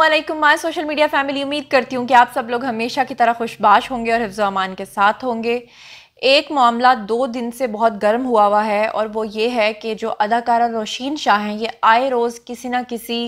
अल्लाम my social media family उम्मीद करती हूँ कि आप सब लोग हमेशा की तरह खुशबाश होंगे और अमान के साथ होंगे एक मामला दो दिन से बहुत गर्म हुआ हुआ है और वो ये है कि जो अदाकारा रोशीन शाह हैं ये आए रोज़ किसी ना किसी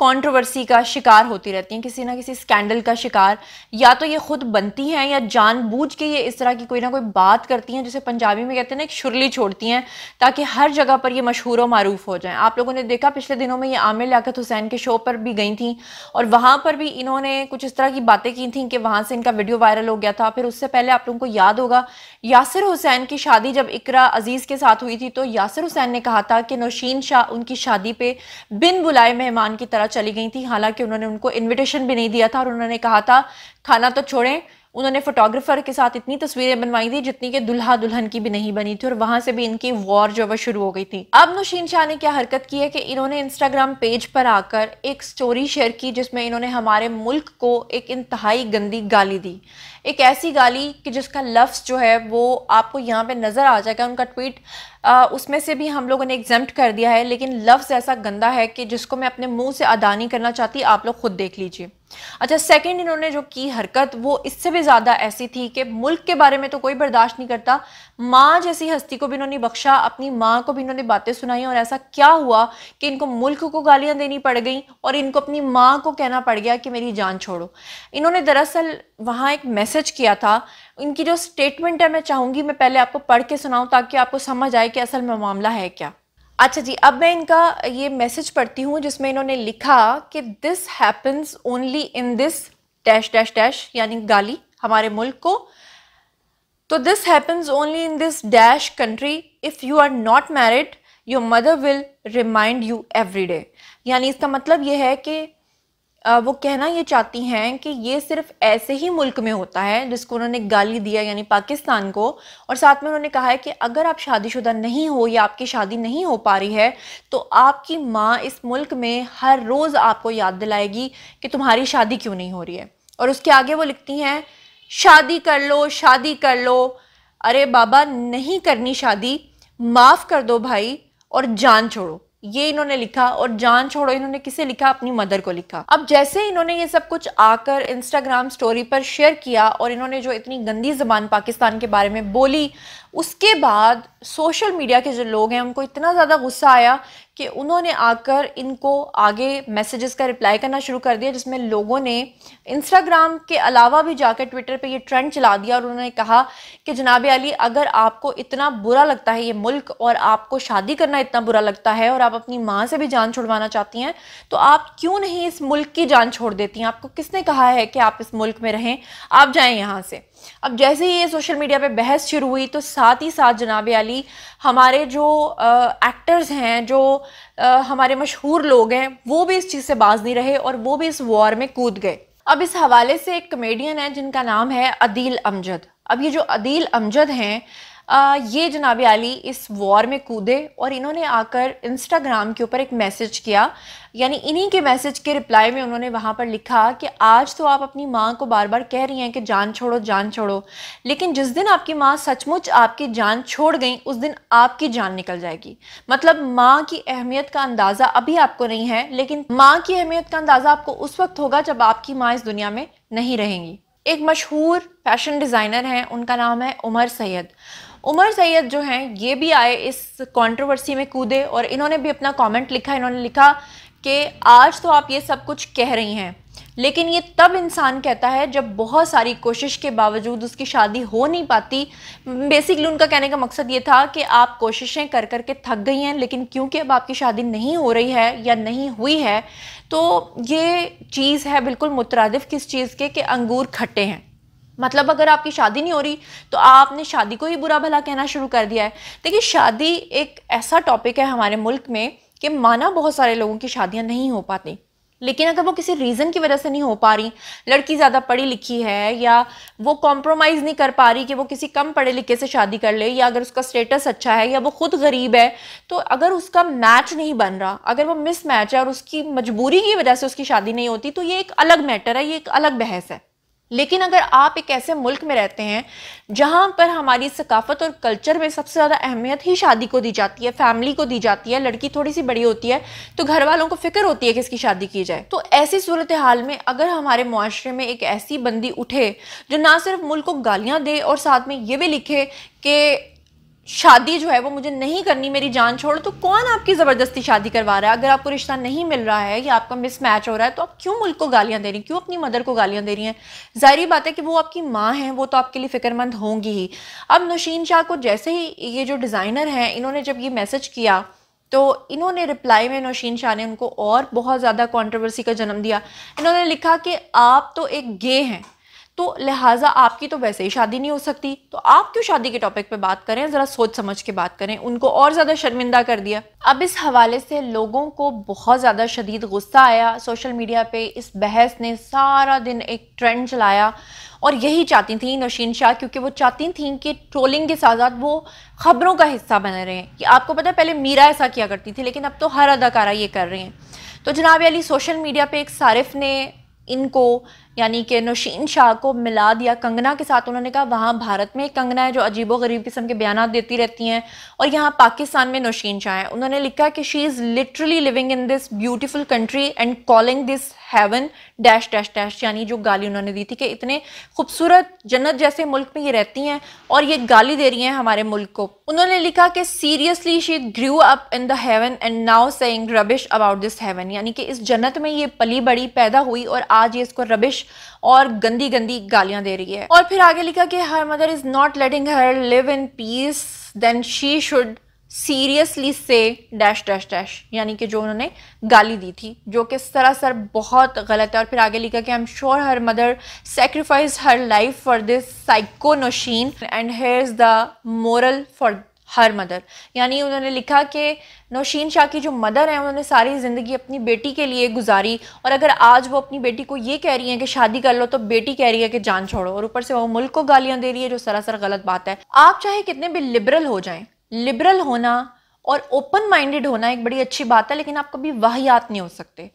कंट्रोवर्सी का शिकार होती रहती हैं किसी ना किसी स्कैंडल का शिकार या तो ये खुद बनती हैं या जानबूझ के ये इस तरह की कोई ना कोई बात करती हैं जिसे पंजाबी में कहते हैं ना एक शुरली छोड़ती हैं ताकि हर जगह पर ये मशहूर और मरूफ हो जाएं आप लोगों ने देखा पिछले दिनों में ये आमिर लियाकत हुसैन के शो पर भी गई थी और वहाँ पर भी इन्होंने कुछ इस तरह की बातें की थी कि वहाँ से इनका वीडियो वायरल हो गया था फिर उससे पहले आप लोगों को याद होगा यासिर हुसैन की शादी जब इकरा अजीज़ के साथ हुई थी तो यासिर हुसैन ने कहा था कि नौशीन शाह उनकी शादी पर बिन बुलाए मेहमान की तरह वगैरह चली गई थी हालांकि उन्होंने उनको इनविटेशन भी नहीं दिया था और उन्होंने कहा था खाना तो छोड़ें उन्होंने फोटोग्राफर के साथ इतनी तस्वीरें बनवाई थी जितनी कि दुल्हा दुल्हन की भी नहीं बनी थी और वहां से भी इनकी वॉर जो है शुरू हो गई थी अब नुशीन शाह ने क्या हरकत की है कि इन्होंने इंस्टाग्राम पेज पर आकर एक स्टोरी शेयर की जिसमें इन्होंने हमारे मुल्क को एक इंतहाई गंदी गाली दी एक ऐसी गाली कि जिसका लफ्ज़ जो है वो आपको यहाँ पे नज़र आ जाएगा उनका ट्वीट आ, उसमें से भी हम लोगों ने एग्जाम्प्ट कर दिया है लेकिन लफ्ज़ ऐसा गंदा है कि जिसको मैं अपने मुंह से अदा नहीं करना चाहती आप लोग खुद देख लीजिए अच्छा सेकंड इन्होंने जो की हरकत वो इससे भी ज़्यादा ऐसी थी कि मुल्क के बारे में तो कोई बर्दाश्त नहीं करता माँ जैसी हस्ती को भी इन्होंने बख्शा अपनी माँ को भी इन्होंने बातें सुनाई और ऐसा क्या हुआ कि इनको मुल्क को गालियाँ देनी पड़ गई और इनको अपनी माँ को कहना पड़ गया कि मेरी जान छोड़ो इन्होंने दरअसल वहाँ एक मैसेज किया था इनकी जो स्टेटमेंट है मैं चाहूंगी मैं पहले आपको पढ़ के सुनाऊँ ताकि आपको समझ आए कि असल में मामला है क्या अच्छा जी अब मैं इनका ये मैसेज पढ़ती हूँ जिसमें इन्होंने लिखा कि this happens only in this dash dash dash यानी गाली हमारे मुल्क को तो this happens only in this dash country if you are not married your mother will remind you every day यानी इसका मतलब यह है कि वो कहना ये चाहती हैं कि ये सिर्फ ऐसे ही मुल्क में होता है जिसको उन्होंने गाली दिया यानी पाकिस्तान को और साथ में उन्होंने कहा है कि अगर आप शादीशुदा नहीं हो या आपकी शादी नहीं हो पा रही है तो आपकी माँ इस मुल्क में हर रोज़ आपको याद दिलाएगी कि तुम्हारी शादी क्यों नहीं हो रही है और उसके आगे वो लिखती हैं शादी कर लो शादी कर लो अरे बाबा नहीं करनी शादी माफ़ कर दो भाई और जान छोड़ो ये इन्होंने लिखा और जान छोड़ो इन्होंने किसे लिखा अपनी मदर को लिखा अब जैसे इन्होंने ये सब कुछ आकर इंस्टाग्राम स्टोरी पर शेयर किया और इन्होंने जो इतनी गंदी जबान पाकिस्तान के बारे में बोली उसके बाद सोशल मीडिया के जो लोग हैं उनको इतना ज़्यादा गुस्सा आया कि उन्होंने आकर इनको आगे मैसेजेस का रिप्लाई करना शुरू कर दिया जिसमें लोगों ने इंस्टाग्राम के अलावा भी जाकर ट्विटर पे ये ट्रेंड चला दिया और उन्होंने कहा कि जनाब अली अगर आपको इतना बुरा लगता है ये मुल्क और आपको शादी करना इतना बुरा लगता है और आप अपनी माँ से भी जान छुड़वाना चाहती हैं तो आप क्यों नहीं इस मुल्क की जान छोड़ देती हैं आपको किसने कहा है कि आप इस मुल्क में रहें आप जाएँ यहाँ से अब जैसे ही ये सोशल मीडिया पे बहस शुरू हुई तो साथ ही साथ जनाब अली हमारे जो आ, एक्टर्स हैं जो हमारे मशहूर लोग हैं वो भी इस चीज़ से बाज नहीं रहे और वो भी इस वॉर में कूद गए अब इस हवाले से एक कमेडियन है जिनका नाम है अदील अमजद अब ये जो अदील अमजद हैं ये जनाब अली इस वॉर में कूदे और इन्होंने आकर इंस्टाग्राम के ऊपर एक मैसेज किया यानी इन्हीं के मैसेज के रिप्लाई में उन्होंने वहाँ पर लिखा कि आज तो आप अपनी माँ को बार बार कह रही हैं कि जान छोड़ो जान छोड़ो लेकिन जिस दिन आपकी माँ सचमुच आपकी जान छोड़ गई उस दिन आपकी जान निकल जाएगी मतलब माँ की अहमियत का अंदाज़ा अभी आपको नहीं है लेकिन माँ की अहमियत का अंदाज़ा आपको उस वक्त होगा जब आपकी माँ इस दुनिया में नहीं रहेंगी एक मशहूर फैशन डिज़ाइनर हैं उनका नाम है उमर सैयद उमर सैयद जो हैं ये भी आए इस कंट्रोवर्सी में कूदे और इन्होंने भी अपना कमेंट लिखा इन्होंने लिखा कि आज तो आप ये सब कुछ कह रही हैं लेकिन ये तब इंसान कहता है जब बहुत सारी कोशिश के बावजूद उसकी शादी हो नहीं पाती बेसिकली उनका कहने का मकसद ये था कि आप कोशिशें कर कर के थक गई हैं लेकिन क्योंकि अब आपकी शादी नहीं हो रही है या नहीं हुई है तो ये चीज़ है बिल्कुल मुतरदफ़ किस चीज़ के कि अंगूर खट्टे हैं मतलब अगर आपकी शादी नहीं हो रही तो आपने शादी को ही बुरा भला कहना शुरू कर दिया है देखिए शादी एक ऐसा टॉपिक है हमारे मुल्क में कि माना बहुत सारे लोगों की शादियां नहीं हो पाती लेकिन अगर वो किसी रीज़न की वजह से नहीं हो पा रही लड़की ज़्यादा पढ़ी लिखी है या वो कॉम्प्रोमाइज़ नहीं कर पा रही कि वो किसी कम पढ़े लिखे से शादी कर ले या अगर उसका स्टेटस अच्छा है या वो खुद गरीब है तो अगर उसका मैच नहीं बन रहा अगर वो मिस मैच है और उसकी मजबूरी की वजह से उसकी शादी नहीं होती तो ये एक अलग मैटर है ये एक अलग बहस है लेकिन अगर आप एक ऐसे मुल्क में रहते हैं जहाँ पर हमारी सकाफत और कल्चर में सबसे ज़्यादा अहमियत ही शादी को दी जाती है फैमिली को दी जाती है लड़की थोड़ी सी बड़ी होती है तो घर वालों को फिक्र होती है कि इसकी शादी की जाए तो ऐसी सूरत हाल में अगर हमारे माशरे में एक ऐसी बंदी उठे जो ना सिर्फ मुल्क को गालियाँ दे और साथ में ये भी लिखे कि शादी जो है वो मुझे नहीं करनी मेरी जान छोड़ तो कौन आपकी ज़बरदस्ती शादी करवा रहा है अगर आपको रिश्ता नहीं मिल रहा है या आपका मिस मैच हो रहा है तो आप क्यों मुल्क को गालियाँ दे रही क्यों अपनी मदर को गालियाँ दे रही हैं जाहिर बात है कि वो आपकी माँ हैं वो तो आपके लिए फ़िक्रमंद होंगी ही अब नौशीन शाह को जैसे ही ये जो डिज़ाइनर हैं इन्होंने जब ये मैसेज किया तो इन्होंने रिप्लाई में नौशीन शाह ने उनको और बहुत ज़्यादा कॉन्ट्रोवर्सी का जन्म दिया इन्होंने लिखा कि आप तो एक गे हैं तो लिहाजा आपकी तो वैसे ही शादी नहीं हो सकती तो आप क्यों शादी के टॉपिक पे बात करें ज़रा सोच समझ के बात करें उनको और ज़्यादा शर्मिंदा कर दिया अब इस हवाले से लोगों को बहुत ज़्यादा शदीद गुस्सा आया सोशल मीडिया पे इस बहस ने सारा दिन एक ट्रेंड चलाया और यही चाहती थी नौशीन शाह क्योंकि वो चाहती थी कि ट्रोलिंग के साथ साथ वो खबरों का हिस्सा बने हैं कि आपको पता है पहले मीरा ऐसा किया करती थी लेकिन अब तो हर अदाकारा ये कर रहे हैं तो जनाब अली सोशल मीडिया पे एक सारिफ ने इनको यानी कि नौशीन शाह को मिलाद या कंगना के साथ उन्होंने कहा वहाँ भारत में एक कंगना है जो अजीबो गरीब किस्म के बयान देती रहती हैं और यहाँ पाकिस्तान में नौशीन शाह हैं उन्होंने लिखा कि she is literally living in this beautiful country and calling this heaven dash dash dash यानी जो गाली उन्होंने दी थी कि इतने खूबसूरत जन्नत जैसे मुल्क में ये रहती हैं और ये गाली दे रही हैं हमारे मुल्क को उन्होंने लिखा कि seriously she grew up in the heaven and now saying rubbish about this heaven यानी कि इस जन्नत में ये पली बड़ी पैदा हुई और आज ये इसको रबिश और गंदी गंदी गालियां दे रही है और फिर आगे लिखा कि her mother is not letting her live in peace then she should seriously say dash dash dash यानी कि जो उन्होंने गाली दी थी जो कि सरासर बहुत गलत है और फिर आगे लिखा कि I am sure her mother sacrifice her life for this psycho Nosheen and here is the moral for her mother यानी उन्होंने लिखा कि नौशीन शाह की जो मदर हैं उन्होंने सारी ज़िंदगी अपनी बेटी के लिए गुजारी और अगर आज वो अपनी बेटी को ये कह रही हैं कि शादी कर लो तो बेटी कह रही है कि जान छोड़ो और ऊपर से वो मुल्क को गालियां दे रही है जो सरासर गलत बात है आप चाहे कितने भी लिबरल हो जाएं लिबरल होना और ओपन माइंडेड होना एक बड़ी अच्छी बात है लेकिन आप कभी वाहियात नहीं हो सकते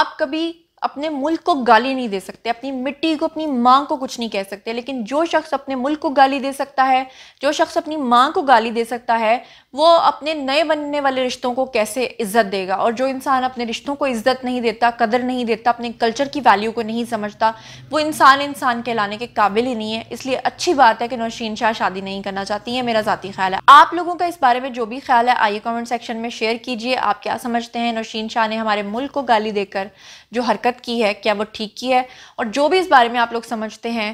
आप कभी अपने मुल्क को गाली नहीं दे सकते अपनी मिट्टी को अपनी माँ को कुछ नहीं कह सकते लेकिन जो शख्स अपने मुल्क को गाली दे सकता है जो शख्स अपनी माँ को गाली दे सकता है वो अपने नए बनने वाले रिश्तों को कैसे इज्जत देगा और जो इंसान अपने रिश्तों को इज्जत नहीं देता कदर नहीं देता अपने कल्चर की वैल्यू को नहीं समझता वो इंसान इंसान कहलाने के काबिल ही नहीं है इसलिए अच्छी बात है कि नौशीन शाह शादी नहीं करना चाहती है मेरा ज़ाती ख्याल है आप लोगों का इस बारे में जो भी ख्याल है आइए कॉमेंट सेक्शन में शेयर कीजिए आप क्या समझते हैं नौशीन शाह ने हमारे मुल्क को गाली देकर जो हरकत की है क्या वो ठीक की है और जो भी इस बारे में आप लोग समझते हैं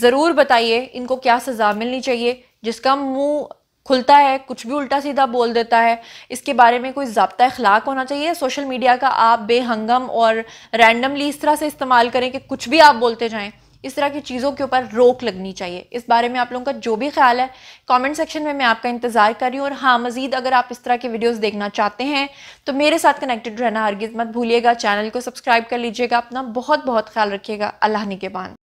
ज़रूर बताइए इनको क्या सज़ा मिलनी चाहिए जिसका मुंह खुलता है कुछ भी उल्टा सीधा बोल देता है इसके बारे में कोई जबता अखलाक होना चाहिए सोशल मीडिया का आप बेहंगम और रैंडमली इस तरह से इस्तेमाल करें कि कुछ भी आप बोलते जाएँ इस तरह की चीज़ों के ऊपर रोक लगनी चाहिए इस बारे में आप लोगों का जो भी ख्याल है कमेंट सेक्शन में मैं आपका इंतज़ार कर रही हूँ और हाँ मज़ीद अगर आप इस तरह के वीडियोस देखना चाहते हैं तो मेरे साथ कनेक्टेड रहना हरगिज़ मत भूलिएगा चैनल को सब्सक्राइब कर लीजिएगा अपना बहुत बहुत ख्याल रखिएगा अल्लाह ने के बाद